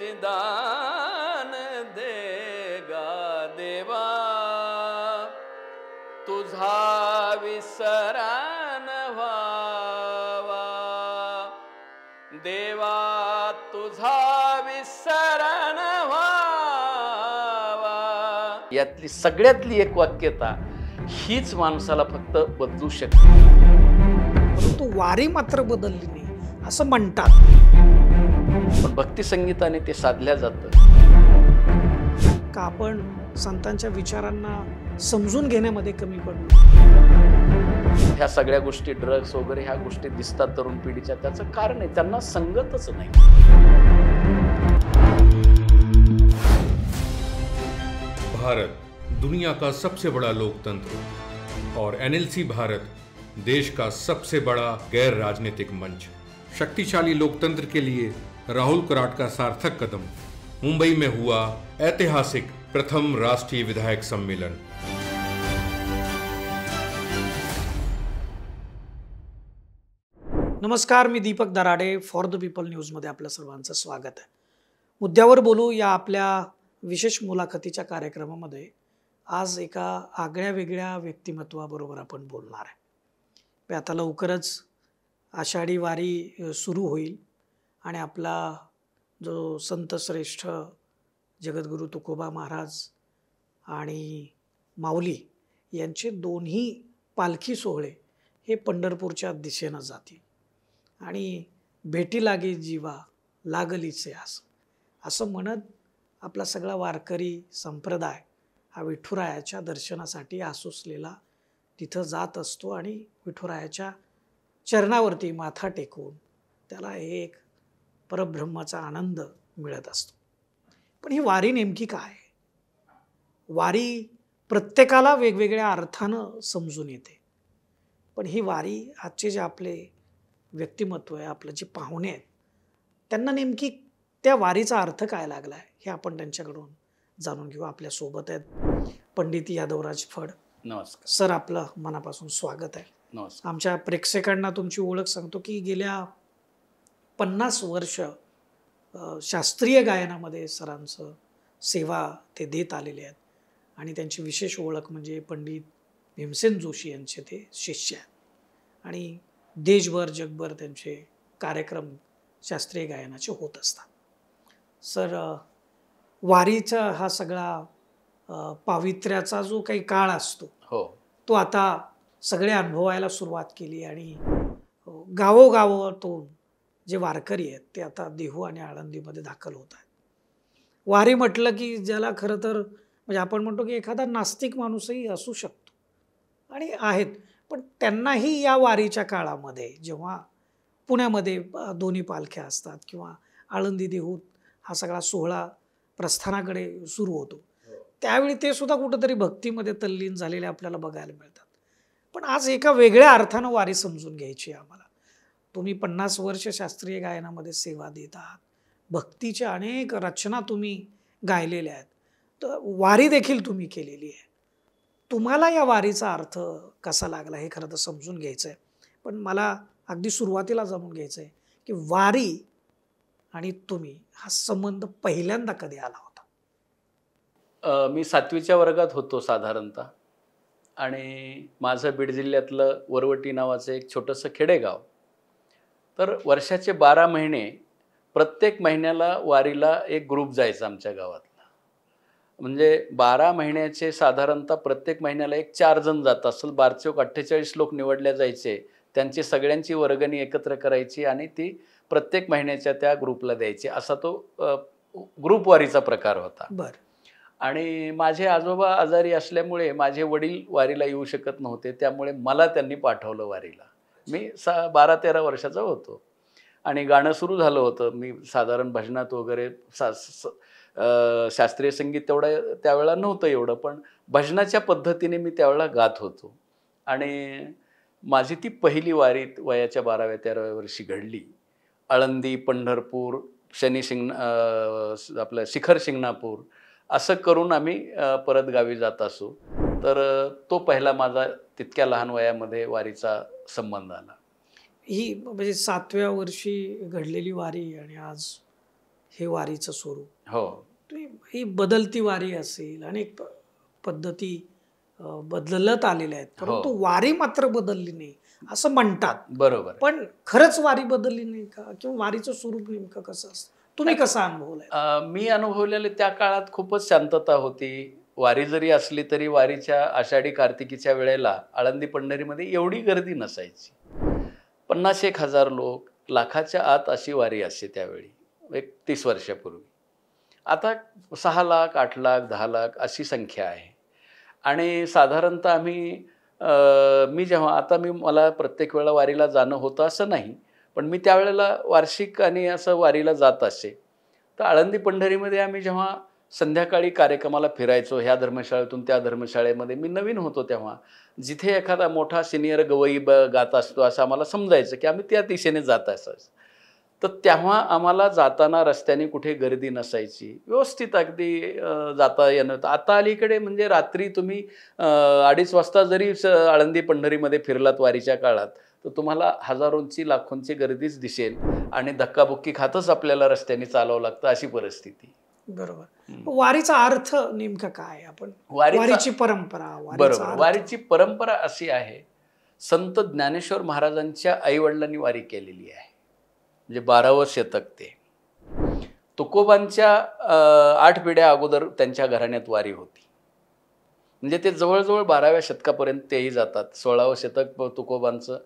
दान देगा देवा तुझा विसरान व्हावा देवा तुझा विसरान व्हावा यातली सगळ्यातली एक वाक्यता हीच माणसाला फक्त बदलू शकते परंतु वारी मात्र बदलली नाही असं म्हणतात पण भक्ती संगीताने ते साधल्या जातं का आपण संतांच्या विचारांना समजून घेण्यामध्ये कमी पडलो ह्या सगळ्या गोष्टी ड्रग्स वगैरे ह्या गोष्टी दिसतात तरुण पिढीच्या त्याचं कारण आहे त्यांना संगतच नाही भारत दुनिया का सबसे बड़ा लोकतंत्र और एनएलसी भारत देश का सबसे बड़ा गैर राजनीतिक मंच शक्तिशाली लोकतंत्र के लिए राहुल कराट का सार्थक कदम मुंबई में हुआ ऐतिहासिक प्रथम राष्ट्रीय विधायक सम्मेलन नमस्कार मी Deepak Darade for the people न्यूजमध्ये आपलं सर्वांचं स्वागत आहे मुद्द्यावर बोलू या आपल्या विशेष मुलाखतीच्या कार्यक्रमामध्ये आज एका आगळ्या वेगळ्या व्यक्तिमत्वाबरोबर आपण बोलणार आहे आता लवकरच आषाढी वारी सुरू होईल आणि आपला जो संतश्रेष्ठ जगद्गुरू तुकोबा महाराज आणि माऊली यांचे दोन्ही पालखी सोहळे हे पंढरपूरच्या दिशेनं जातील आणि भेटी लागे जीवा लागलीचे आस असं म्हणत आपला सगळा वारकरी संप्रदाय हा विठुरायाच्या दर्शनासाठी आसुसलेला तिथं जात असतो आणि विठुरायाच्या चरणावरती माथा टेकून त्याला एक परब्रह्माचा आनंद मिळत असतो पण ही वारी नेमकी काय वारी प्रत्येकाला वेगवेगळ्या अर्थानं समजून येते पण ही वारी आजचे जे आपले व्यक्तिमत्व आहे आपलं जे पाहुणे आहेत त्यांना नेमकी त्या वारीचा अर्थ काय लागला आहे हे आपण त्यांच्याकडून जाणून घेऊ आपल्यासोबत आहेत पंडित यादवराज फड नमस्कार सर आपलं मनापासून स्वागत आहे आमच्या प्रेक्षकांना तुमची ओळख सांगतो की गेल्या पन्नास वर्ष शास्त्रीय गायनामध्ये सरांचं सेवा ते देत आलेले आहेत आणि त्यांची विशेष ओळख म्हणजे पंडित भीमसेन जोशी यांचे ते शिष्य आहेत आणि देशभर जगभर त्यांचे कार्यक्रम शास्त्रीय गायनाचे होत असतात सर वारीचा हा सगळा पावित्र्याचा जो काही काळ असतो हो तो आता सगळे अनुभवायला सुरुवात केली आणि गावोगावातून जे वारकरी आहेत ते आता देहू आणि आळंदीमध्ये दाखल होत आहेत वारी म्हटलं की ज्याला खरं तर म्हणजे आपण म्हणतो की एखादा नास्तिक माणूसही असू शकतो आणि आहेत पण त्यांनाही या वारीच्या काळामध्ये जेव्हा पुण्यामध्ये दोन्ही पालख्या असतात किंवा आळंदी देहूत हा सगळा सोहळा प्रस्थानाकडे सुरू होतो त्यावेळी ते सुद्धा कुठंतरी भक्तीमध्ये तल्लीन झालेले आपल्याला बघायला मिळतात पण आज एका वेगळ्या अर्थानं वारी समजून घ्यायची आम्हाला तुम्ही पन्नास वर्ष शास्त्रीय गायनामध्ये सेवा देत आहात भक्तीच्या अनेक रचना तुम्ही गायलेल्या आहेत तर वारी देखील तुम्ही केलेली आहे तुम्हाला या वारीचा अर्थ कसा लागला हे खरं तर समजून घ्यायचं आहे पण मला अगदी सुरुवातीला जमून घ्यायचं आहे की वारी आणि तुम्ही हा संबंध पहिल्यांदा कधी आला होता मी सातवीच्या वर्गात होतो साधारणतः आणि माझं बीड जिल्ह्यातलं वरवटी नावाचं एक छोटंसं खेडेगाव तर वर्षाचे बारा महिने प्रत्येक महिन्याला वारीला एक ग्रुप जायचा आमच्या गावातला म्हणजे बारा महिन्याचे साधारणतः प्रत्येक महिन्याला एक चार जण जात असेल बारचोक अठ्ठेचाळीस लोक निवडल्या जायचे त्यांची सगळ्यांची वर्गणी एकत्र करायची आणि ती प्रत्येक महिन्याच्या त्या ग्रुपला द्यायची असा तो ग्रुपवारीचा प्रकार होता बरं आणि माझे आजोबा आजारी असल्यामुळे माझे वडील वारीला येऊ शकत नव्हते त्यामुळे मला त्यांनी पाठवलं वारीला मी सा बारा तेरा वर्षाचा होतो आणि गाणं सुरू झालं होतं मी साधारण भजनात वगैरे सा शास्त्रीय संगीत तेवढं त्यावेळेला नव्हतं एवढं पण भजनाच्या पद्धतीने मी त्यावेळेला गात होतो आणि माझी ती पहिली वारी वयाच्या बाराव्या तेराव्या वर्षी घडली आळंदी पंढरपूर शनी शिंग आपलं शिखर शिंगणापूर असं करून आम्ही परत गावी जात असू तर तो पहिला माझा तितक्या लहान वयामध्ये वारीचा संबंध आला ही म्हणजे सातव्या वर्षी घडलेली वारी आणि आज हे वारीचं स्वरूप हो ही बदलती वारी असेल अनेक पद्धती बदलत आलेल्या आहेत हो. परंतु वारी मात्र बदलली नाही असं म्हणतात बरोबर पण खरंच वारी बदलली नाही का किंवा वारीचं स्वरूप नेमकं कसं असतं तुम्ही कसं अनुभवलं मी अनुभवलेले त्या काळात खूपच शांतता होती वारी जरी असली तरी वारीच्या आषाढी कार्तिकीच्या वेळेला आळंदी पंढरीमध्ये एवढी गर्दी नसायची पन्नास एक हजार लोक लाखाच्या आत अशी वारी असते त्यावेळी एक तीस वर्षापूर्वी आता सहा लाख आठ लाख दहा लाख अशी संख्या आहे आणि साधारणतः आम्ही मी जेव्हा आता मी मला प्रत्येक वेळा वारीला जाणं होतं असं नाही पण मी त्यावेळेला वार्षिक आणि असं वारीला जात असे तर आळंदी पंढरीमध्ये आम्ही जेव्हा संध्याकाळी कार्यक्रमाला फिरायचो ह्या धर्मशाळेतून त्या धर्मशाळेमध्ये मी नवीन होतो तेव्हा जिथे एखादा मोठा सिनियर गवई ब गात असतो असं आम्हाला समजायचं की आम्ही त्या दिशेने जात असायच तर तेव्हा आम्हाला जाताना रस्त्याने कुठे गर्दी नसायची व्यवस्थित अगदी जाता येणं होतं आता अलीकडे म्हणजे रात्री तुम्ही अडीच वाजता जरी आळंदी पंढरीमध्ये फिरलात वारीच्या काळात तर तुम्हाला हजारोंची लाखोंची गर्दीच दिसेल आणि धक्काबुक्की खातच आपल्याला रस्त्याने चालावं लागतं अशी परिस्थिती बरोबर वारीचा अर्थ नेमका काय आपण वारीची परंपरा बरोबर वारीची परंपरा अशी आहे संत ज्ञानेश्वर महाराजांच्या वडिलांनी वारी केलेली आहे म्हणजे बारावं शतक ते तुकोबांच्या आठ पिढ्या अगोदर त्यांच्या घराण्यात वारी होती म्हणजे ते जवळजवळ बाराव्या शतकापर्यंत तेही जातात सोळावं शतक तुकोबांचं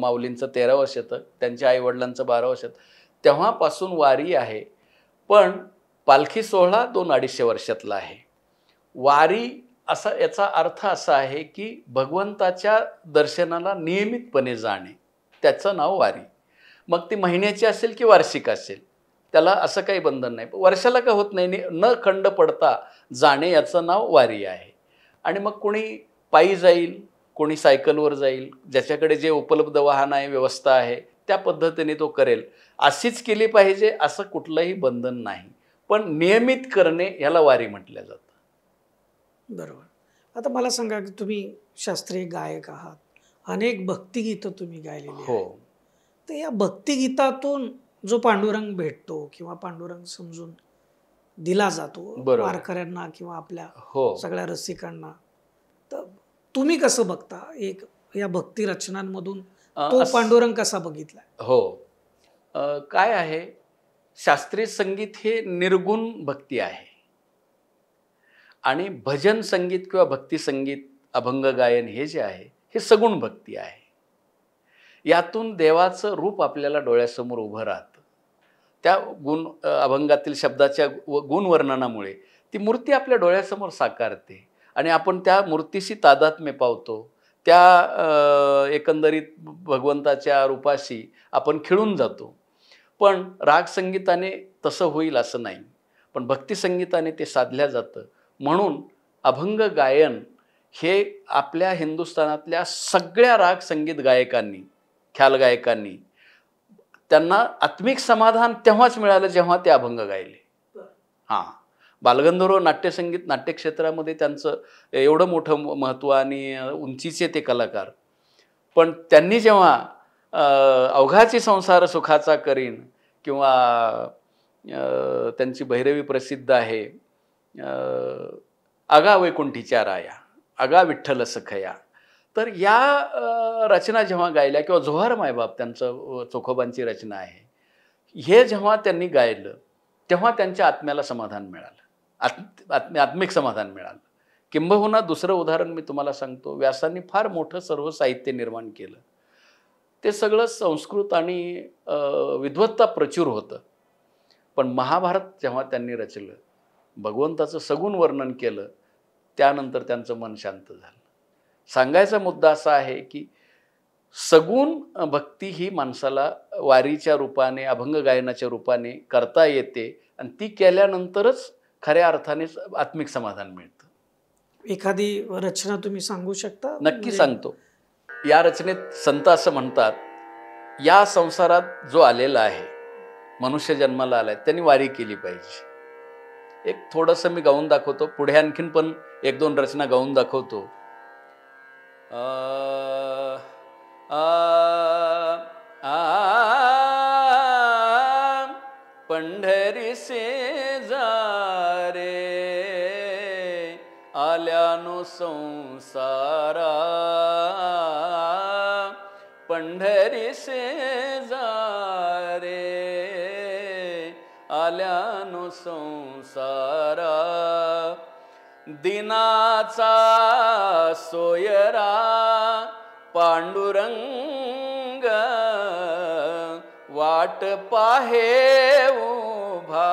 माऊलींचं तेरावं शतक त्यांच्या आईवडिलांचं बारावं शतक तेव्हापासून वारी आहे पण पालखी सोहळा दोन अडीचशे वर्षातला आहे वारी असा याचा अर्थ असा आहे की भगवंताच्या दर्शनाला नियमितपणे जाणे त्याचं नाव वारी मग ती महिन्याची असेल की वार्षिक असेल त्याला असं काही बंधन नाही वर्षाला का होत नाही न खंड पडता जाणे याचं नाव वारी आहे आणि मग कोणी पायी जाईल कोणी सायकलवर जाईल ज्याच्याकडे जे उपलब्ध वाहन आहे व्यवस्था आहे त्या पद्धतीने तो करेल अशीच केली पाहिजे असं कुठलंही बंधन नाही पण नियमित करणे याला वारी म्हटल्या जातं बरोबर आता मला सांगा की तुम्ही शास्त्रीय गायक आहात अनेक भक्तिगीतं तुम्ही गायलेली हो तर या भक्तिगीतातून जो पांडुरंग भेटतो किंवा पांडुरंग समजून दिला जातो वारकऱ्यांना किंवा आपल्या हो सगळ्या रसिकांना तर तुम्ही कसं बघता एक या भक्ती रचनांमधून तो पांडुरंग कसा बघितला हो काय आहे शास्त्रीय संगीत हे निर्गुण भक्ती आहे आणि भजन संगीत किंवा भक्ती संगीत अभंग गायन हे जे आहे हे सगुण भक्ती आहे यातून देवाचं रूप आपल्याला डोळ्यासमोर उभं राहतं त्या गुण अभंगातील शब्दाच्या गुणवर्णनामुळे ती मूर्ती आपल्या डोळ्यासमोर साकारते आणि आपण त्या मूर्तीशी तादात्म्य पावतो त्या एकंदरीत भगवंताच्या रूपाशी आपण खिळून जातो पण राग संगीताने तसं होईल असं नाही पण भक्तिसंगीताने ते साधल्या जातं म्हणून अभंग गायन हे आपल्या हिंदुस्थानातल्या सगळ्या राग संगीत गायकांनी ख्याल गायकांनी त्यांना आत्मिक समाधान तेव्हाच मिळालं जेव्हा ते अभंग गायले हां बालगंधर्व नाट्यसंगीत नाट्यक्षेत्रामध्ये त्यांचं एवढं मोठं महत्त्व आणि उंचीचे ते कलाकार पण त्यांनी जेव्हा अवघाची संसार सुखाचा करीन किंवा त्यांची भैरवी प्रसिद्ध आहे आगा वैकुंठीच्या राया आगा विठ्ठल सखया तर या रचना जेव्हा गायल्या किंवा जोहर मायबाप त्यांचं चोखोबांची रचना आहे हे जेव्हा त्यांनी गायलं तेव्हा त्यांच्या आत्म्याला समाधान मिळालं आत् आत्म आत्मिक समाधान मिळालं किंबहुना दुसरं उदाहरण मी तुम्हाला सांगतो व्यासांनी फार मोठं सर्व साहित्य निर्माण केलं ते सगळं संस्कृत आणि विद्वत्ता प्रचूर होतं पण महाभारत जेव्हा त्यांनी रचलं भगवंताचं सगुण वर्णन केलं त्यानंतर त्यांचं मन शांत झालं सांगायचा मुद्दा असा आहे की सगुण भक्ती ही माणसाला वारीच्या रूपाने अभंग गायनाच्या रूपाने करता येते आणि ती केल्यानंतरच खऱ्या अर्थानेच आत्मिक समाधान मिळतं एखादी रचना तुम्ही सांगू शकता नक्की म्हणजे सांगतो या रचनेत संत असं म्हणतात या संसारात जो आलेला आहे मनुष्य जन्माला आलाय त्यांनी वारी केली पाहिजे एक थोडंसं मी गाऊन दाखवतो पुढे आणखीन पण एक दोन रचना गाऊन दाखवतो पंढरी से जारे रे आल्यानो संसारा तरीसे जा आल्यानु संसारा दिनाचा सोयरा पांडुरंग वाट पाहे उभा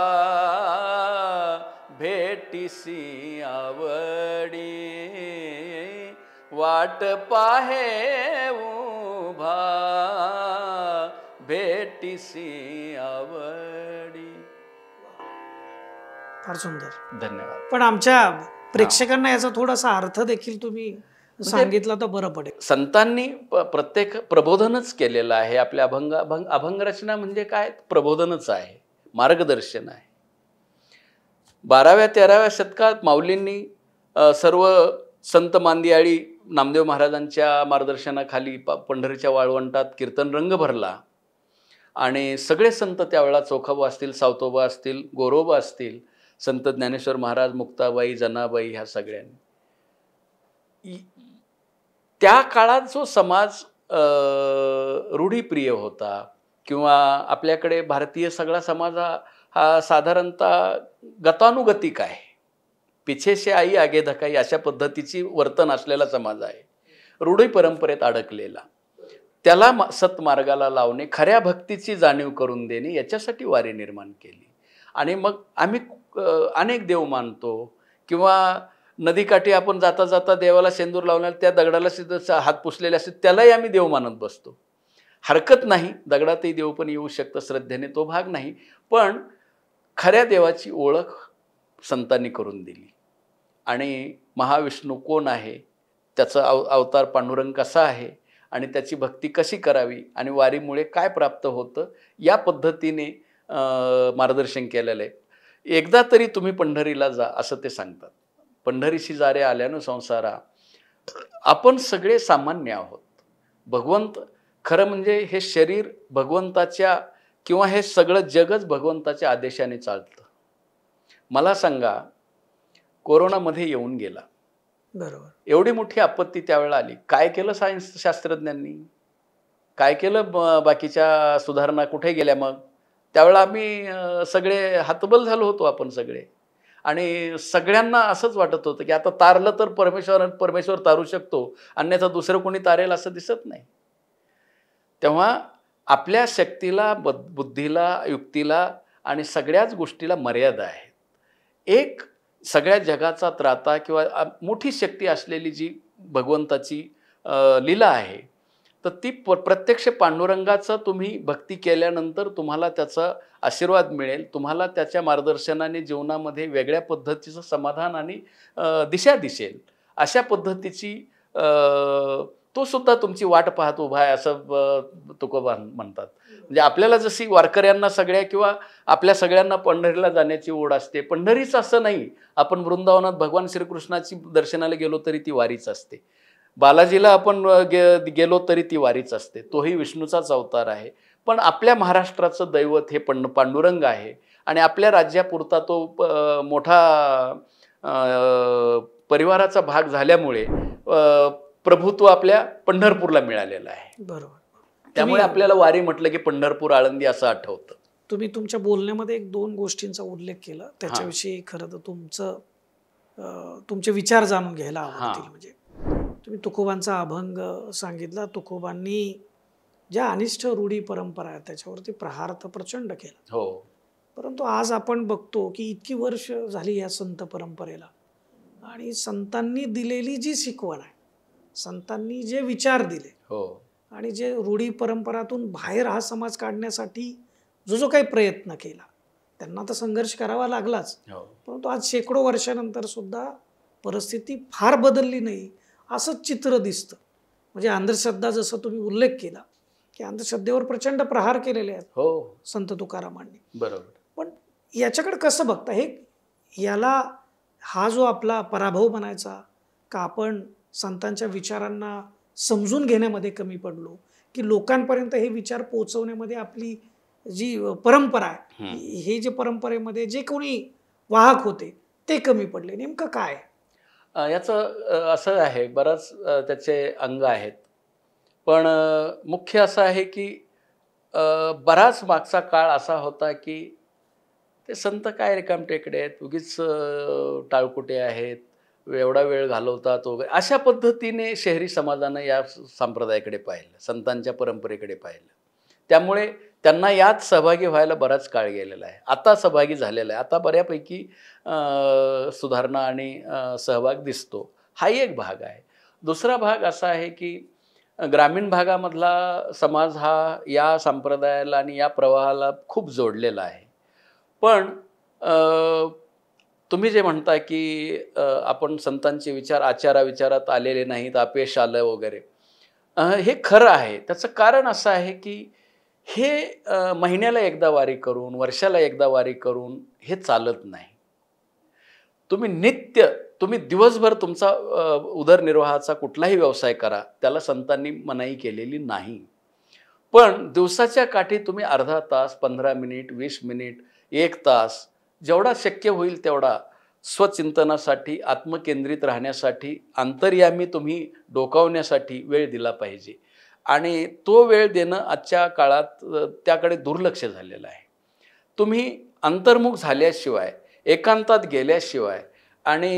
भेटीसी आवडी वाट पाहे फार सुंदर धन्यवाद पण आमच्या प्रेक्षकांना याचा थोडासा अर्थ देखील तुम्ही म्हणजे सांगितलं तर बरं पडेल संतांनी प्रत्येक प्रबोधनच केलेलं आहे आपल्या अभंग अभंग अभंग रचना म्हणजे काय प्रबोधनच आहे मार्गदर्शन आहे बाराव्या तेराव्या शतकात माऊलींनी सर्व संत मांदियाळी नामदेव महाराजांच्या मार्गदर्शनाखाली प पंढरीच्या वाळवंटात कीर्तन रंग भरला आणि सगळे संत त्यावेळा चोखाबा असतील सावतोबा असतील गोरोबा असतील संत ज्ञानेश्वर महाराज मुक्ताबाई जनाबाई ह्या सगळ्यांनी त्या काळात जो समाज रूढीप्रिय होता किंवा आपल्याकडे भारतीय सगळा समाज हा साधारणतः गतानुगतिक आहे पिछेशे आई आगे धकाई अशा पद्धतीची वर्तन असलेला समाज आहे रूढी परंपरेत अडकलेला त्याला सतमार्गाला लावणे खऱ्या भक्तीची जाणीव करून देणे याच्यासाठी वारी निर्माण केली आणि मग आम्ही अनेक देव मानतो किंवा नदीकाठी आपण जाता जाता देवाला सेंदूर लावणार त्या दगडाला सिद्ध हात पुसलेले असते त्यालाही आम्ही देव मानत बसतो हरकत नाही दगडातही देव पण येऊ शकतं श्रद्धेने तो भाग नाही पण खऱ्या देवाची ओळख संतांनी करून दिली आणि महाविष्णू कोण आहे त्याचा अव अवतार पांडुरंग कसा आहे आणि त्याची भक्ती कशी करावी आणि वारीमुळे काय प्राप्त होतं या पद्धतीने मार्गदर्शन केलेलं आहे एकदा तरी तुम्ही पंढरीला जा असं ते सांगतात पंढरीशी जारे आल्यानं संसारा आपण सगळे सामान्य आहोत भगवंत खरं म्हणजे हे शरीर भगवंताच्या किंवा हे सगळं जगच भगवंताच्या आदेशाने चालतं मला सांगा कोरोनामध्ये येऊन गेला बरोबर एवढी मोठी आपत्ती त्यावेळेला आली काय केलं सायन्स शास्त्रज्ञांनी काय केलं बाकीच्या सुधारणा कुठे गेल्या मग त्यावेळेला आम्ही सगळे हातबल झालो होतो आपण सगळे आणि सगळ्यांना असंच वाटत होतं की आता तारलं तर परमेश्वर परमेश्वर तारू शकतो अन्यथा दुसरं कोणी तारेल असं दिसत नाही तेव्हा आपल्या शक्तीला बुद्धीला युक्तीला आणि सगळ्याच गोष्टीला मर्यादा आहेत एक सगळ्या जगाचा त्राता किंवा मोठी शक्ती असलेली जी भगवंताची लीला आहे तर ती प प्रत्यक्ष पांडुरंगाचं तुम्ही भक्ती केल्यानंतर तुम्हाला त्याचा आशीर्वाद मिळेल तुम्हाला त्याच्या मार्गदर्शनाने जीवनामध्ये वेगळ्या पद्धतीचं समाधान आणि दिशा दिसेल अशा पद्धतीची तो सुद्धा तुमची वाट पाहत उभा आहे असं तुकोबा म्हणतात म्हणजे आपल्याला जशी वारकऱ्यांना सगळ्या किंवा आपल्या सगळ्यांना पंढरीला जाण्याची ओढ असते पंढरीच असं नाही आपण वृंदावनात भगवान श्रीकृष्णाची दर्शनाला गेलो तरी ती वारीच असते बालाजीला आपण गे गेलो तरी ती वारीच असते तोही विष्णूचाच अवतार आहे पण आपल्या महाराष्ट्राचं दैवत हे पण पांडुरंग आहे आणि आपल्या राज्यापुरता तो मोठा परिवाराचा भाग झाल्यामुळे प्रभुत्व आपल्या पंढरपूरला मिळालेलं आहे बरोबर त्यामुळे आपल्याला वारी म्हटलं की पंढरपूर आळंदी असं आठवतं तुम्ही तुमच्या बोलण्यामध्ये एक दोन गोष्टींचा उल्लेख केला त्याच्याविषयी खरं तर तुमचं तुमचे विचार जाणून घ्यायला आवडतील म्हणजे तुम्ही तुकोबांचा अभंग सांगितला तुकोबांनी ज्या अनिष्ट रूढी परंपरा आहेत त्याच्यावरती प्रहार तर प्रचंड केला हो परंतु आज आपण बघतो की इतकी वर्ष झाली या संत परंपरेला आणि संतांनी दिलेली जी शिकवण आहे संतांनी जे विचार दिले हो आणि जे रूढी परंपरातून बाहेर हा समाज काढण्यासाठी जो जो काही प्रयत्न केला त्यांना तर संघर्ष करावा लागलाच हो. परंतु आज शेकडो वर्षानंतर सुद्धा परिस्थिती फार बदलली नाही असंच चित्र दिसतं म्हणजे अंधश्रद्धा जसं तुम्ही उल्लेख केला की अंधश्रद्धेवर प्रचंड प्रहार केलेले आहेत हो संत तुकारामांनी बरोबर पण याच्याकडे कसं बघता हे याला हा जो आपला पराभव म्हणायचा का आपण संतांच्या विचारांना समजून घेण्यामध्ये कमी पडलो की लोकांपर्यंत हे विचार पोचवण्यामध्ये आपली जी परंपरा आहे हे जे परंपरेमध्ये जे कोणी वाहक होते ते कमी पडले नेमकं काय याचं असं आहे बराच त्याचे अंग आहेत पण मुख्य असं आहे की बराच मागचा काळ असा होता की ते संत काय रिकाम टेकडे आहेत उगीच टाळकुटे आहेत एवढा वेळ घालवतात वगैरे अशा पद्धतीने शहरी समाजानं या संप्रदायाकडे पाहिलं संतांच्या परंपरेकडे पाहिलं त्यामुळे त्यांना यात सहभागी व्हायला बराच काळ गेलेला आहे आता सहभागी झालेला आहे आता बऱ्यापैकी सुधारणा आणि सहभाग दिसतो हाही एक भाग आहे दुसरा भाग असा आहे की ग्रामीण भागामधला समाज हा या संप्रदायाला आणि या प्रवाहाला खूप जोडलेला आहे पण तुम्ही जे म्हणता की आपण संतांचे विचार आचारा विचारात आलेले नाहीत अपेश आलं वगैरे हे खरं आहे त्याचं कारण असं आहे की हे महिन्याला एकदा वारी करून वर्षाला एकदा वारी करून हे चालत नाही तुम्ही नित्य तुम्ही दिवसभर तुमचा उदरनिर्वाहाचा कुठलाही व्यवसाय करा त्याला संतांनी मनाई केलेली नाही पण दिवसाच्या काठी तुम्ही अर्धा तास पंधरा मिनिट वीस मिनिट एक तास जेवढा शक्य होईल तेवढा स्वचिंतनासाठी आत्मकेंद्रित राहण्यासाठी अंतर्यामी तुम्ही डोकावण्यासाठी वेळ दिला पाहिजे आणि तो वेळ देणं आजच्या काळात त्याकडे दुर्लक्ष झालेलं आहे तुम्ही अंतर्मुख झाल्याशिवाय एकांतात गेल्याशिवाय आणि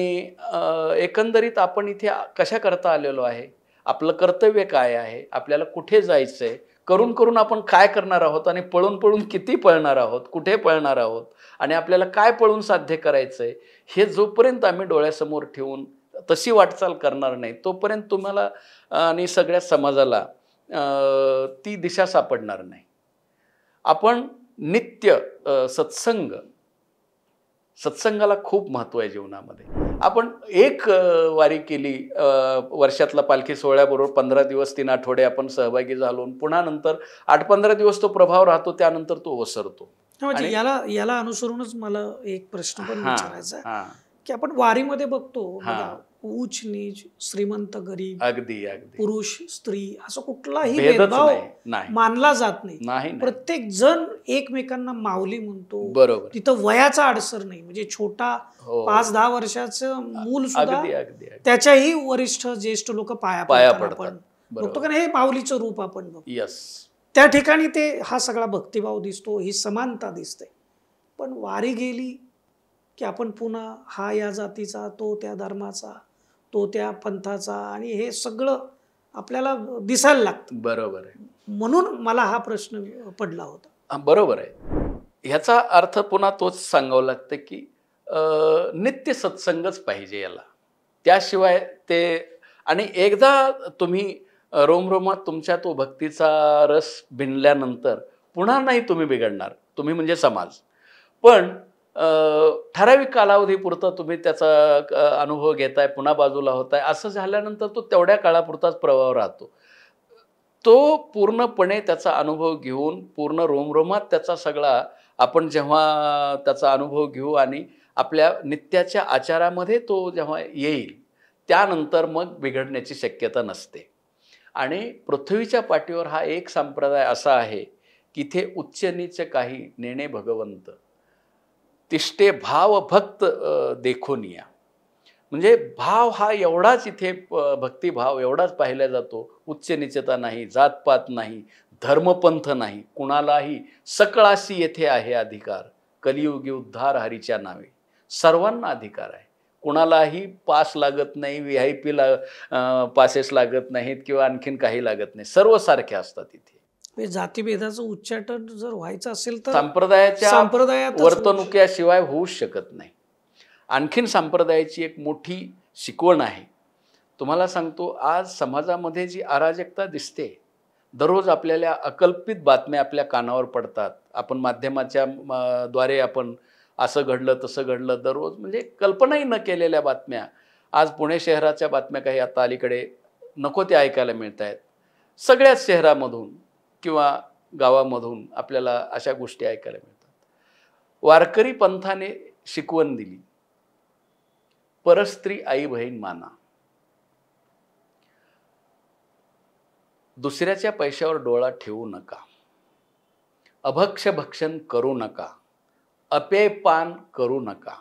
एकंदरीत आपण इथे कशा करता आलेलो आहे आपलं कर्तव्य काय आहे आपल्याला कुठे जायचं आहे करून करून आपण काय करणार आहोत आणि पळून पळून किती पळणार आहोत कुठे पळणार आहोत आणि आपल्याला काय पळून साध्य करायचं आहे हे जोपर्यंत आम्ही डोळ्यासमोर ठेवून तशी वाटचाल करणार नाही तोपर्यंत तुम्हाला आणि सगळ्या समाजाला ती दिशा सापडणार नाही आपण नित्य सत्संग सत्संगाला खूप महत्त्व आहे जीवनामध्ये आपण एक वारी केली वर्षातला पालखी सोहळ्याबरोबर पंधरा दिवस तीन आठवडे आपण सहभागी झालो पुन्हा नंतर आठ पंधरा दिवस तो प्रभाव राहतो त्यानंतर तो ओसरतो म्हणजे याला याला अनुसरूनच मला एक प्रश्न पण विचारायचा की आपण वारीमध्ये बघतो उच नीच श्रीमंत गरीब अगदी अगदी पुरुष स्त्री असं कुठलाही भेदभाव मानला जात नाही प्रत्येक जण एकमेकांना माऊली म्हणतो बरोबर तिथं वयाचा अडसर नाही म्हणजे छोटा हो. पाच दहा वर्षाचं मूल सुद्धा त्याच्याही वरिष्ठ ज्येष्ठ लोक पाया पाया पडतात बघतो कारण हे माऊलीचं रूप आपण बघतो त्या ठिकाणी ते हा सगळा भक्तिभाव दिसतो ही समानता दिसते पण वारी गेली की आपण पुन्हा हा या जातीचा तो त्या धर्माचा तो त्या पंथाचा आणि हे सगळं आपल्याला दिसायला लागतं बरोबर आहे म्हणून मला हा प्रश्न पडला होता बरोबर आहे ह्याचा अर्थ पुन्हा तोच सांगावं लागतं की नित्य सत्संगच पाहिजे याला त्याशिवाय ते आणि एकदा तुम्ही रोमरोमात तुमच्या तो भक्तीचा रस भिनल्यानंतर पुन्हा नाही तुम्ही बिघडणार तुम्ही म्हणजे समाज पण ठराविक कालावधीपुरता तुम्ही त्याचा अनुभव घेताय पुन्हा बाजूला होताय असं झाल्यानंतर तो तेवढ्या काळापुरताच प्रभाव राहतो तो पूर्णपणे त्याचा अनुभव घेऊन पूर्ण रोमरोमात त्याचा सगळा आपण जेव्हा त्याचा अनुभव घेऊ आणि आपल्या नित्याच्या आचारामध्ये तो जेव्हा येईल त्यानंतर मग बिघडण्याची शक्यता नसते आणि पृथ्वीच्या पाठीवर हा एक संप्रदाय असा आहे की इथे उच्च नीच काही नेणे भगवंत तिष्ठे भाव भक्त देखून या म्हणजे भाव हा एवढाच इथे भक्तिभाव एवढाच पाहिला जातो उच्च निचता नाही जातपात नाही धर्मपंथ नाही कुणालाही सकळाशी येथे आहे अधिकार कलियुगी उद्धार हरीच्या नावे सर्वांना अधिकार आहे कोणालाही पास लागत नाही व्ही आय पी ला पासेस लागत नाहीत किंवा आणखीन काही लागत नाही सर्व सारखे असतात इथे म्हणजे जातीभेदाचं उच्चाटन जर व्हायचं असेल तर संप्रदायाच्या संप्रदायात वर्तणुक्याशिवाय होऊच शकत नाही आणखीन संप्रदायाची एक मोठी शिकवण आहे तुम्हाला सांगतो आज समाजामध्ये जी अराजकता दिसते दररोज आपल्याला अकल्पित बातम्या आपल्या कानावर पडतात आपण माध्यमाच्या द्वारे आपण असं घडलं तसं घडलं दररोज म्हणजे कल्पनाही न केलेल्या बातम्या आज पुणे शहराच्या बातम्या काही आता अलीकडे नको त्या ऐकायला मिळत आहेत सगळ्याच शहरामधून किंवा गावामधून आपल्याला अशा गोष्टी ऐकायला मिळतात वारकरी पंथाने शिकवण दिली परस्त्री आई बहीण माना दुसऱ्याच्या पैशावर डोळा ठेवू नका अभक्ष भक्षण करू नका अपेपान करू नका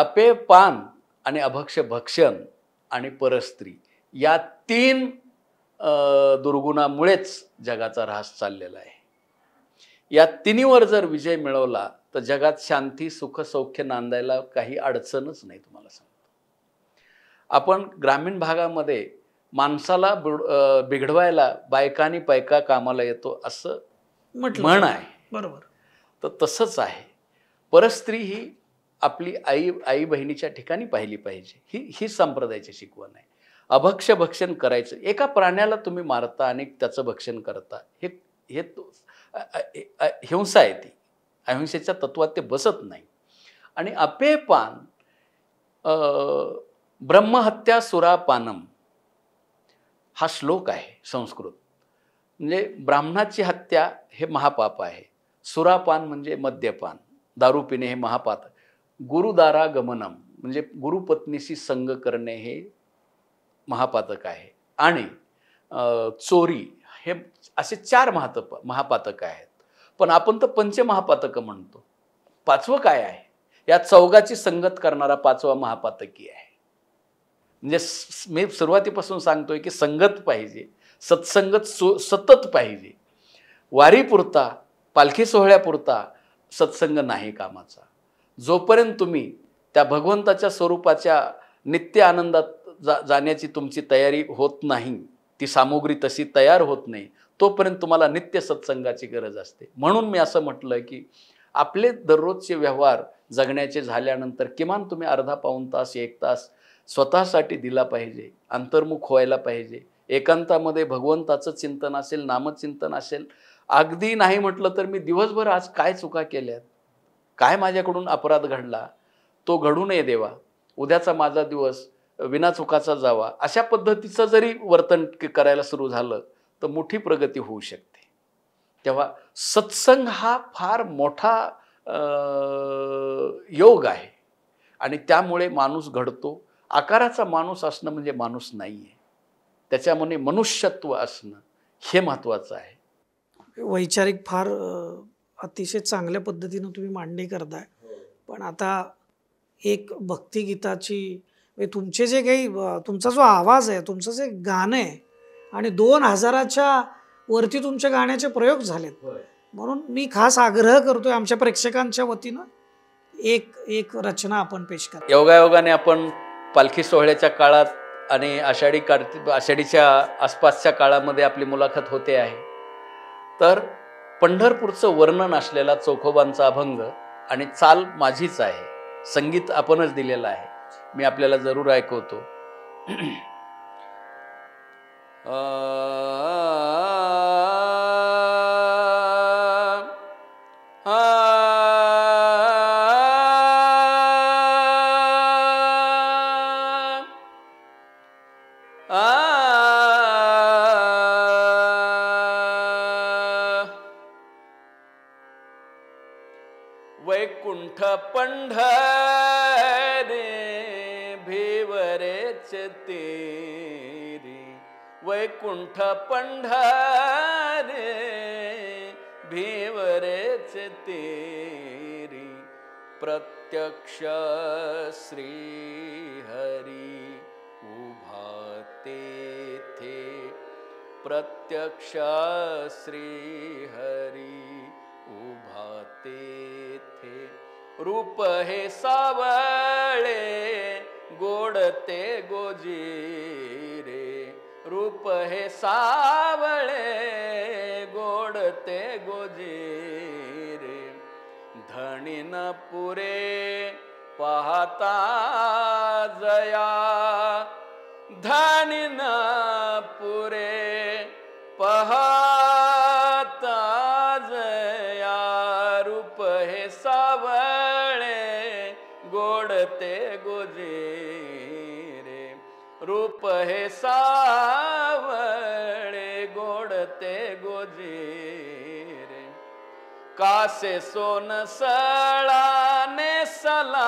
अपेपान आणि अभक्ष भक्षण आणि परस्त्री या तीन दुर्गुणामुळेच जगाचा ऱ्हास चाललेला आहे या तिन्हीवर जर विजय मिळवला तर जगात शांती सुख सौख्य नांदायला काही अडचणच नाही तुम्हाला सांगतो आपण ग्रामीण भागामध्ये माणसाला बिघडवायला बायकानी पैका कामाला येतो असं म्हटलं म्हण आहे बरोबर तर तसंच आहे परस्त्री ही आपली आई आई बहिणीच्या ठिकाणी पाहिली पाहिजे ही ही संप्रदायाची शिकवण आहे अभक्ष भक्षण करायचं एका प्राण्याला तुम्ही मारता आणि त्याचं भक्षण करता हे हे हिंसा आहे ती अहिंसेच्या तत्वात ते बसत नाही आणि अपेपान ब्रह्महत्या सुरापानम हा श्लोक आहे संस्कृत म्हणजे ब्राह्मणाची हत्या हे महापाप आहे सुरापान म्हणजे मद्यपान दारू पिणे हे महापात गुरुदारा गमनम म्हणजे गुरुपत्नीशी संग करणे हे महापातक आहे आणि चोरी हे असे चार महातप महापातक आहेत पण आपण तर पंचमहापातकं म्हणतो पाचवं काय आहे या चौघाची संगत करणारा पाचवा महापातकी आहे म्हणजे मी सुरुवातीपासून सांगतोय की संगत पाहिजे सत्संगत सु सतत पाहिजे वारीपुरता पालखी सोहळ्यापुरता सत्संग नाही कामाचा जोपर्यंत तुम्ही त्या भगवंताच्या स्वरूपाच्या नित्य आनंदात जा जाण्याची तुमची तयारी होत नाही ती सामुग्री तशी तयार होत नाही तोपर्यंत तुम्हाला नित्य सत्संगाची गरज असते म्हणून मी असं म्हटलं की आपले दररोजचे व्यवहार जगण्याचे झाल्यानंतर किमान तुम्ही अर्धा पाऊन तास एक तास स्वतःसाठी दिला पाहिजे अंतर्मुख व्हायला पाहिजे एकांतामध्ये भगवंताचं चिंतन असेल नामचिंतन असेल अगदी नाही म्हटलं तर मी दिवसभर आज काय चुका केल्यात काय माझ्याकडून अपराध घडला तो घडू नये देवा उद्याचा माझा दिवस विना चुकाचा जावा अशा पद्धतीचं जरी वर्तन करायला सुरू झालं तर मोठी प्रगती होऊ शकते तेव्हा सत्संग हा फार मोठा योग आहे आणि त्यामुळे माणूस घडतो आकाराचा माणूस असणं म्हणजे माणूस नाही आहे त्याच्यामध्ये मनुष्यत्व असणं हे महत्त्वाचं आहे वैचारिक फार अतिशय चांगल्या पद्धतीनं तुम्ही मांडणी करताय पण आता एक भक्तिगीताची म्हणजे तुमचे जे काही तुमचा जो आवाज आहे तुमचं जे गाणं आहे आणि दोन हजाराच्या वरती तुमच्या गाण्याचे प्रयोग झालेत म्हणून मी खास आग्रह करतोय आमच्या प्रेक्षकांच्या वतीनं एक एक रचना आपण पेश करतो योगायोगाने आपण पालखी सोहळ्याच्या काळात आणि आषाढी कार्तिक आषाढीच्या आसपासच्या काळामध्ये आपली मुलाखत होते आहे तर पंढरपूरचं वर्णन असलेला चोखोबांचा अभंग आणि चाल माझीच आहे संगीत आपणच दिलेलं आहे मी आपल्याला जरूर ऐकवतो कुंठ पंढारे भीवरेच तेरी प्रत्यक्ष श्री हरी उभा थे प्रत्यक्ष श्री हरी उभा थे रूप हे सावळे गोडते गोजी हे सावळे गोड ते गोजीर धणी न पुरे पाहता जया धणी न पुरे पहाता जया रूप हे सावळे गोड ते गोजीर रूप हे सा कासे सोन ने सला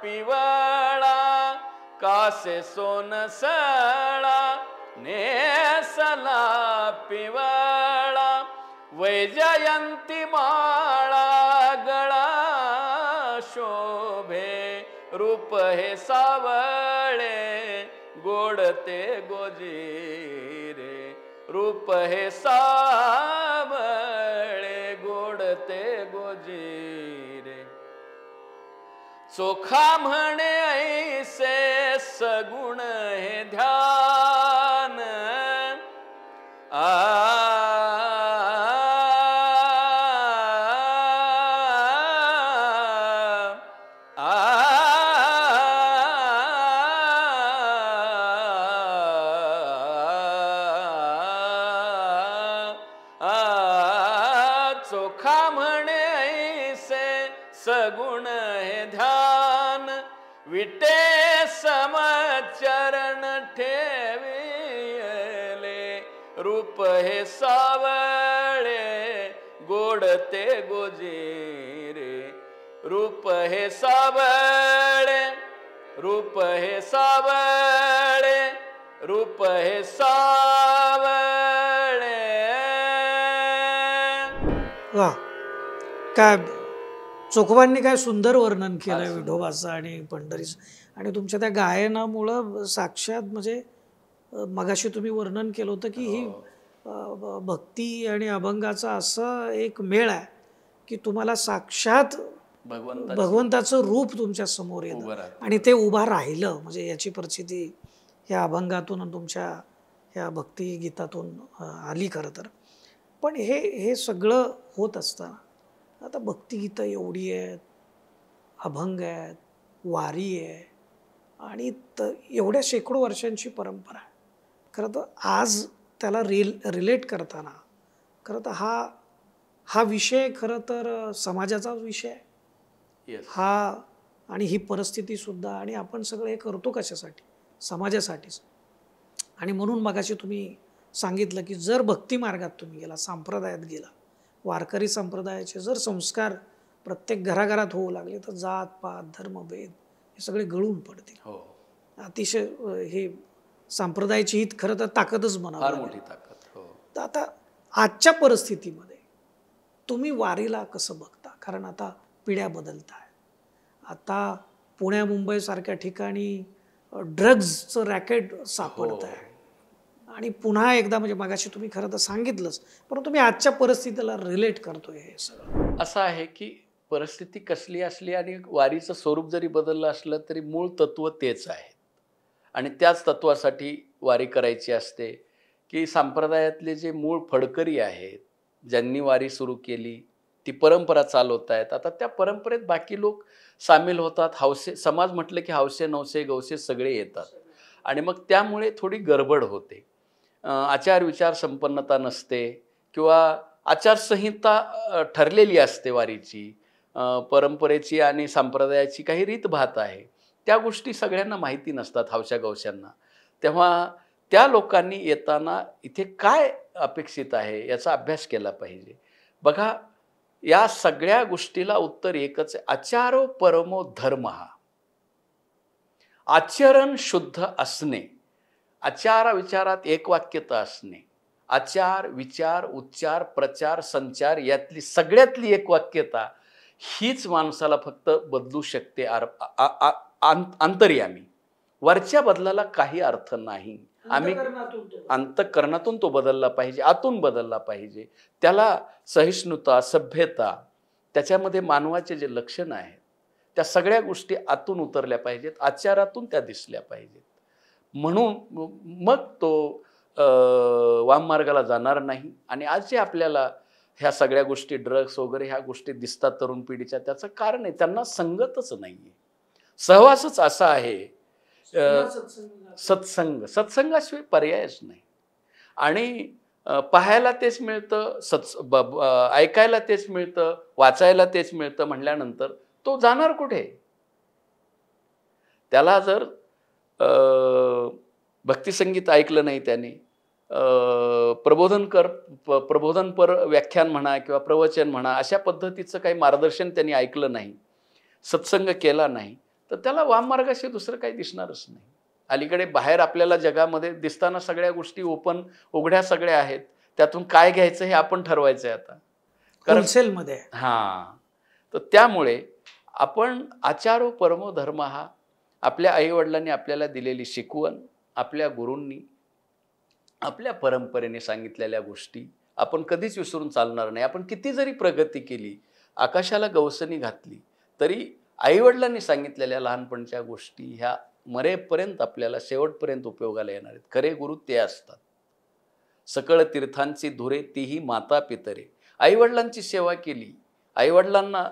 पिवळा कासे सोन सळा ने सला पिवळा वैजयंती माळा गळा शोभे रूप हे सावळे गोड ते गोजी रे रूप हे सा चोखा म्हणे ऐसे सगुण हे ध्या रूप हे सावळे वा काय चोखवांनी काय सुंदर वर्णन केलंय विठोबाचं आणि पंढरीचं आणि तुमच्या त्या गायनामुळं साक्षात म्हणजे मगाशी तुम्ही वर्णन केलं होतं की ही हो. भक्ती आणि अभंगाचा असं एक मेळ आहे की तुम्हाला साक्षात भगवंत भगवंताचं रूप तुमच्या समोर येत आणि ते उभा राहिलं म्हणजे याची परिस्थिती या अभंगातून तुमच्या या गीतातून आली खरं तर पण हे हे सगळं होत असताना आता भक्तिगीतं एवढी आहेत अभंग आहेत वारी आहे आणि त एवढ्या शेकडो वर्षांची परंपरा आहे खरं तर आज त्याला रिल रिलेट करताना खरं तर हा हा विषय खरं तर समाजाचा विषय आहे हा आणि ही परिस्थितीसुद्धा आणि आपण सगळं हे करतो कशासाठी समाजासाठीच आणि म्हणून मगाशी तुम्ही सांगितलं की जर भक्ती मार्गात तुम्ही गेला संप्रदायात गेला वारकरी संप्रदायाचे जर संस्कार प्रत्येक घराघरात होऊ लागले तर जात पात धर्मभेद हे सगळे गळून पडतील हो अतिशय हे संप्रदायाची हित खरं तर ताकदच म्हणावं मोठी ताकद हो. तर आता आजच्या परिस्थितीमध्ये तुम्ही वारीला कसं बघता कारण आता पिढ्या बदलत आहेत आता पुण्या मुंबईसारख्या ठिकाणी ड्रग्जचं रॅकेट सापडत आहे हो. आणि पुन्हा एकदा म्हणजे मागाशी तुम्ही खरं तर सांगितलंच परंतु मी आजच्या परिस्थितीला रिलेट करतोय हे सगळं असं आहे की परिस्थिती कसली असली आणि वारीचं स्वरूप जरी बदललं असलं तरी मूळ तत्व तेच आहे आणि त्याच तत्वासाठी वारी करायची असते की संप्रदायातले जे मूळ फडकरी आहेत ज्यांनी वारी सुरू केली ती परंपरा चालवत आहेत आता त्या परंपरेत बाकी लोक सामील होतात हौसे समाज म्हटलं की हौसे नवसे गवसे सगळे येतात आणि मग त्यामुळे थोडी गडबड होते आचार विचार संपन्नता नसते किंवा आचारसंहिता ठरलेली असते वारीची परंपरेची आणि संप्रदायाची काही रीतभात आहे त्या गोष्टी सगळ्यांना माहिती नसतात हावश्या गवशांना तेव्हा त्या लोकांनी येताना इथे काय अपेक्षित आहे याचा अभ्यास केला पाहिजे बघा या सगळ्या गोष्टीला उत्तर एकच आहे आचारो परमो धर्म हा आचरण शुद्ध असणे आचार विचारात वाक्यता असणे आचार विचार उच्चार प्रचार संचार यातली सगळ्यातली वाक्यता हीच माणसाला फक्त बदलू शकते आर आंतर्यामी वरच्या बदलाला काही अर्थ नाही आम्ही अंतकरणातून तो बदलला पाहिजे आतून बदलला पाहिजे त्याला सहिष्णुता सभ्यता त्याच्यामध्ये मानवाचे जे लक्षण आहेत त्या सगळ्या गोष्टी आतून उतरल्या पाहिजेत आचारातून त्या दिसल्या पाहिजेत म्हणून मग तो वाममार्गाला जाणार नाही आणि आज जे आपल्याला ह्या सगळ्या गोष्टी ड्रग्स वगैरे ह्या गोष्टी दिसतात तरुण पिढीच्या त्याचं कारण आहे त्यांना संगतच नाही आहे सहवासच असा आहे सत्संग सत्संगाशिवाय पर्यायच नाही आणि पाहायला तेच मिळतं सत्स ऐकायला तेच मिळतं वाचायला तेच मिळतं म्हटल्यानंतर तो जाणार कुठे त्याला जर भक्तिसंगीत ऐकलं नाही त्याने प्रबोधनकर प्रबोधनपर व्याख्यान म्हणा किंवा प्रवचन म्हणा अशा पद्धतीचं काही मार्गदर्शन त्यांनी ऐकलं नाही सत्संग केला नाही तर त्याला वाममार्गाशी दुसरं काही दिसणारच नाही अलीकडे बाहेर आपल्याला जगामध्ये दिसताना सगळ्या गोष्टी ओपन उघड्या सगळ्या आहेत त्यातून काय घ्यायचं हे आपण ठरवायचं आहे आता कन्सेलमध्ये हां तर त्यामुळे आपण आचारो परमो धर्म हा आपल्या आईवडिलांनी आपल्याला दिलेली शिकवण आपल्या गुरूंनी आपल्या परंपरेने सांगितलेल्या गोष्टी आपण कधीच विसरून चालणार नाही आपण किती जरी प्रगती केली आकाशाला गवसणी घातली तरी आईवडिलांनी सांगितलेल्या लहानपणच्या गोष्टी ह्या मरेपर्यंत आपल्याला शेवटपर्यंत उपयोगाला येणार आहेत खरे गुरु ते असतात सकळ तीर्थांची धुरे तीही माता पितरे आईवडिलांची सेवा केली आईवडिलांना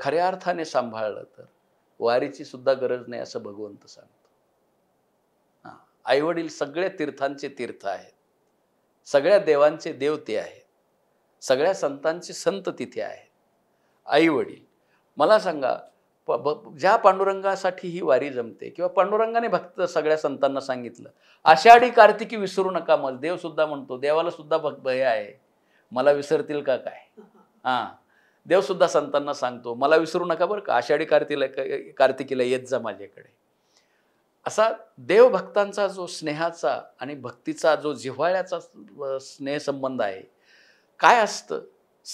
खऱ्या अर्थाने सांभाळलं तर वारीची सुद्धा गरज नाही असं भगवंत सांगतो हां आईवडील सगळ्या तीर्थांचे तीर्थ आहेत सगळ्या देवांचे देव ते आहेत सगळ्या संतांचे संत तिथे आहेत आईवडील मला सांगा प ब ज्या पांडुरंगासाठी ही वारी जमते किंवा पांडुरंगाने भक्त सगळ्या संतांना सांगितलं आषाढी कार्तिकी विसरू नका मग देवसुद्धा म्हणतो देवाला सुद्धा भक्त भय आहे मला विसरतील का काय हां देवसुद्धा संतांना सांगतो मला विसरू नका बरं का आषाढी कार्तिक कार्तिकीला येत जा माझ्याकडे असा देवभक्तांचा जो स्नेहाचा आणि भक्तीचा जो जिव्हाळ्याचा स्नेहसंबंध आहे काय असतं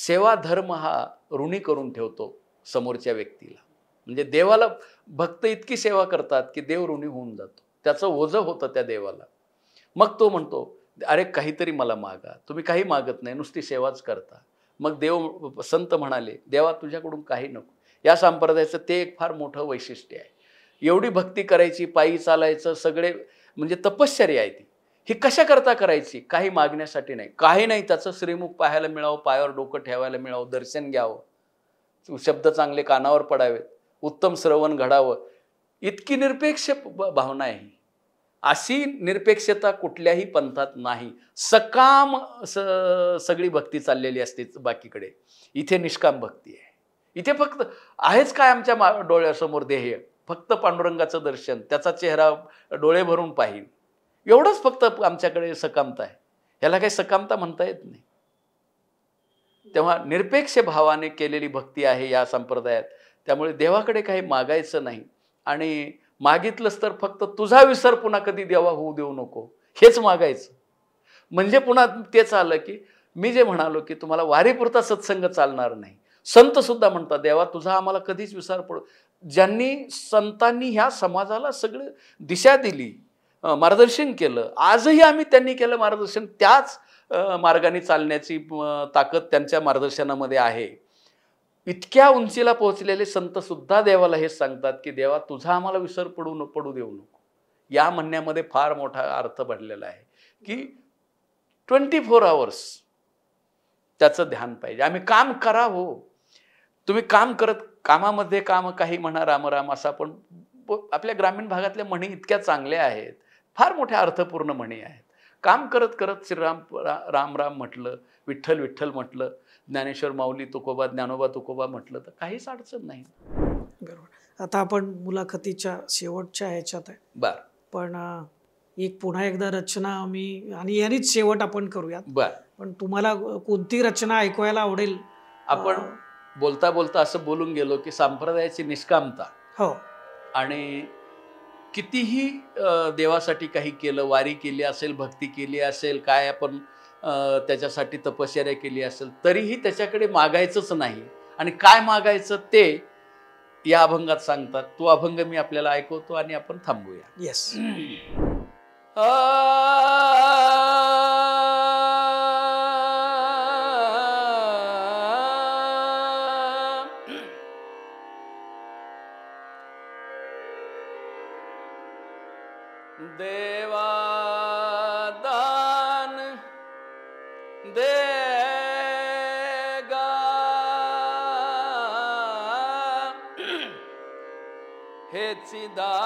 सेवा धर्म हा ऋणी करून ठेवतो समोरच्या व्यक्तीला म्हणजे देवाला भक्त इतकी सेवा करतात की देव ऋणी होऊन जातो त्याचं ओझं होतं त्या देवाला मग तो म्हणतो अरे काहीतरी मला मागा तुम्ही काही मागत नाही नुसती सेवाच करता मग देव संत म्हणाले देवा तुझ्याकडून काही नको या संप्रदायाचं ते एक फार मोठं वैशिष्ट्य आहे एवढी भक्ती करायची पायी चालायचं सगळे म्हणजे तपश्चर्या आहे ती ही कशाकरता करायची काही मागण्यासाठी नाही काही नाही त्याचं श्रीमुख पाहायला मिळावं पायावर डोकं ठेवायला मिळावं दर्शन घ्यावं शब्द चांगले कानावर पडावेत उत्तम श्रवण घडावं इतकी निरपेक्ष भावना आहे अशी निरपेक्षता कुठल्याही पंथात नाही सकाम स सगळी भक्ती चाललेली असते बाकीकडे इथे निष्काम भक्ती आहे इथे फक्त आहेच काय आमच्या मा डोळ्यासमोर ध्येय फक्त पांडुरंगाचं दर्शन त्याचा चेहरा डोळे भरून पाहिल एवढंच फक्त आमच्याकडे सकामता आहे ह्याला काही सकामता म्हणता येत नाही तेव्हा निरपेक्ष भावाने केलेली भक्ती आहे या संप्रदायात त्यामुळे देवाकडे काही मागायचं नाही आणि मागितलंच तर फक्त तुझा विसर पुन्हा कधी देवा होऊ देऊ नको हेच मागायचं म्हणजे पुन्हा तेच आलं की मी जे म्हणालो की तुम्हाला वारीपुरता सत्संग चालणार नाही संत सुद्धा म्हणतात देवा तुझा आम्हाला कधीच विसर पडू ज्यांनी संतांनी ह्या समाजाला सगळं दिशा दिली मार्गदर्शन केलं आजही आम्ही त्यांनी केलं मार्गदर्शन त्याच मार्गाने चालण्याची ताकद त्यांच्या मार्गदर्शनामध्ये आहे इतक्या उंचीला पोहोचलेले संतसुद्धा देवाला हेच सांगतात की देवा तुझा आम्हाला विसर पडू न पडू देऊ नको या म्हणण्यामध्ये फार मोठा अर्थ पडलेला आहे की ट्वेंटी फोर आवर्स त्याचं ध्यान पाहिजे आम्ही काम करा हो तुम्ही काम करत कामामध्ये काम काही म्हणा रामराम असा पण आपल्या ग्रामीण भागातल्या म्हणी इतक्या चांगल्या आहेत फार मोठ्या अर्थपूर्ण म्हणी आहेत काम करत करत श्रीराम राम राम म्हटलं विठ्ठल विठ्ठल म्हटलं ज्ञानेश्वर माऊली तुकोबा ज्ञानोबा तुकोबा म्हटलं तर काहीच अडचण नाही बरोबर आता आपण मुलाखतीच्या शेवटच्या ह्याच्यात आहे बर पण एक पुन्हा एकदा रचना आम्ही आणि यानीच शेवट आपण करूयात बर पण तुम्हाला कोणती रचना ऐकवायला आवडेल आपण बोलता बोलता असं बोलून गेलो की संप्रदायाची निष्कामता हो आणि कितीही देवासाठी काही केलं वारी केली असेल भक्ती केली असेल काय आपण त्याच्यासाठी तपश्चर्या केली असेल तरीही त्याच्याकडे मागायचंच नाही आणि काय मागायचं ते या अभंगात सांगतात तो अभंग मी आपल्याला ऐकवतो आणि आपण थांबूया येस yes. ਦੇਵਾ ਦਾਨ ਦੇਗਾ ਹੇ ਚਿਦਾ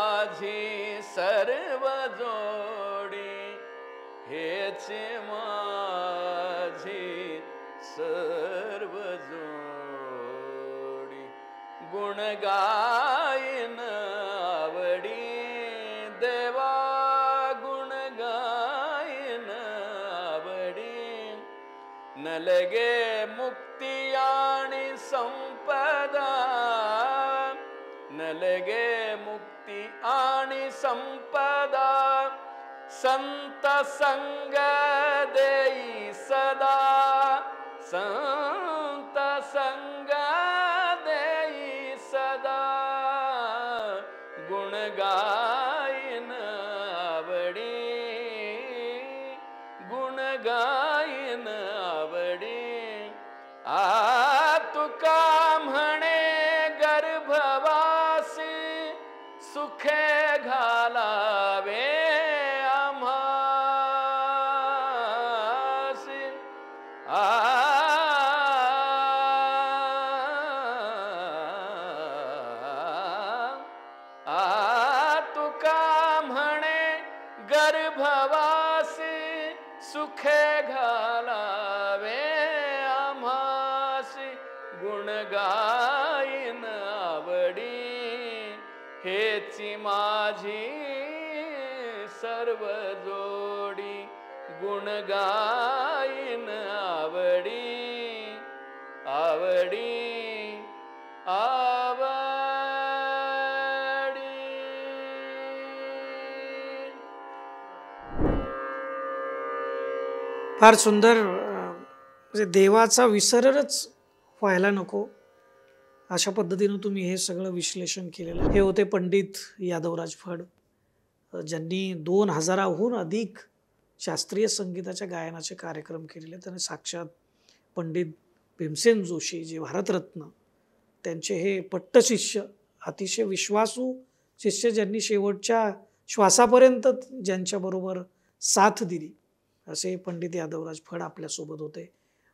माझी सर्व जोडी हेच माझी सर्व जोडी गुणगायन आवडी देवा गुणगायन आवडी नलगे संपदा नलगे सम्पदा संतसंगदे ई सदा स भवासी सुखे घालावे आम्हासी गायन आवडी हेची माझी सर्व जोडी गुणगा फार सुंदर म्हणजे देवाचा विसरच व्हायला नको अशा पद्धतीनं तुम्ही हे सगळं विश्लेषण केलेलं हे होते पंडित यादवराज फड ज्यांनी दोन हजाराहून अधिक शास्त्रीय संगीताच्या गायनाचे कार्यक्रम केलेले त्यांनी साक्षात पंडित भीमसेन जोशी जे भारतरत्न त्यांचे हे पट्टशिष्य अतिशय विश्वासू शिष्य ज्यांनी शेवटच्या श्वासापर्यंत ज्यांच्याबरोबर साथ दिली असे पंडित यादवराज फड आपल्यासोबत होते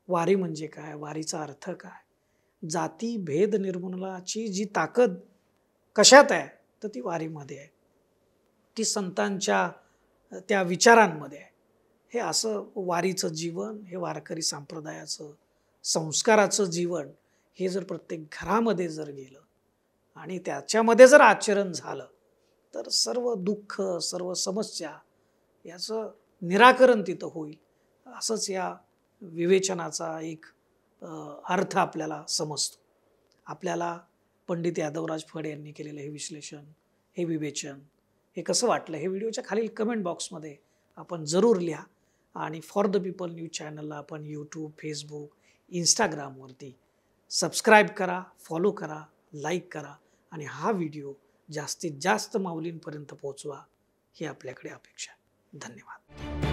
वारी म्हणजे काय वारीचा अर्थ काय जाती भेद निर्मूलनाची जी ताकद कशात आहे तर ती वारीमध्ये आहे ती संतांच्या त्या विचारांमध्ये आहे हे असं वारीचं जीवन हे वारकरी संप्रदायाचं संस्काराचं जीवन हे जर प्रत्येक घरामध्ये जर गेलं आणि त्याच्यामध्ये जर आचरण झालं तर सर्व दुःख सर्व समस्या याचं निराकरण तिथं होईल असंच या विवेचनाचा एक अर्थ आपल्याला समजतो आपल्याला पंडित यादवराज फड यांनी केलेलं हे विश्लेषण हे विवेचन हे कसं वाटलं हे व्हिडिओच्या खालील कमेंट बॉक्समध्ये आपण जरूर लिहा आणि फॉर द पीपल न्यूज चॅनलला आपण यूट्यूब फेसबुक इंस्टाग्रामवरती सबस्क्राईब करा फॉलो करा लाईक करा आणि हा व्हिडिओ जास्तीत जास्त माऊलींपर्यंत पोहोचवा ही आपल्याकडे अपेक्षा आहे धन्यवाद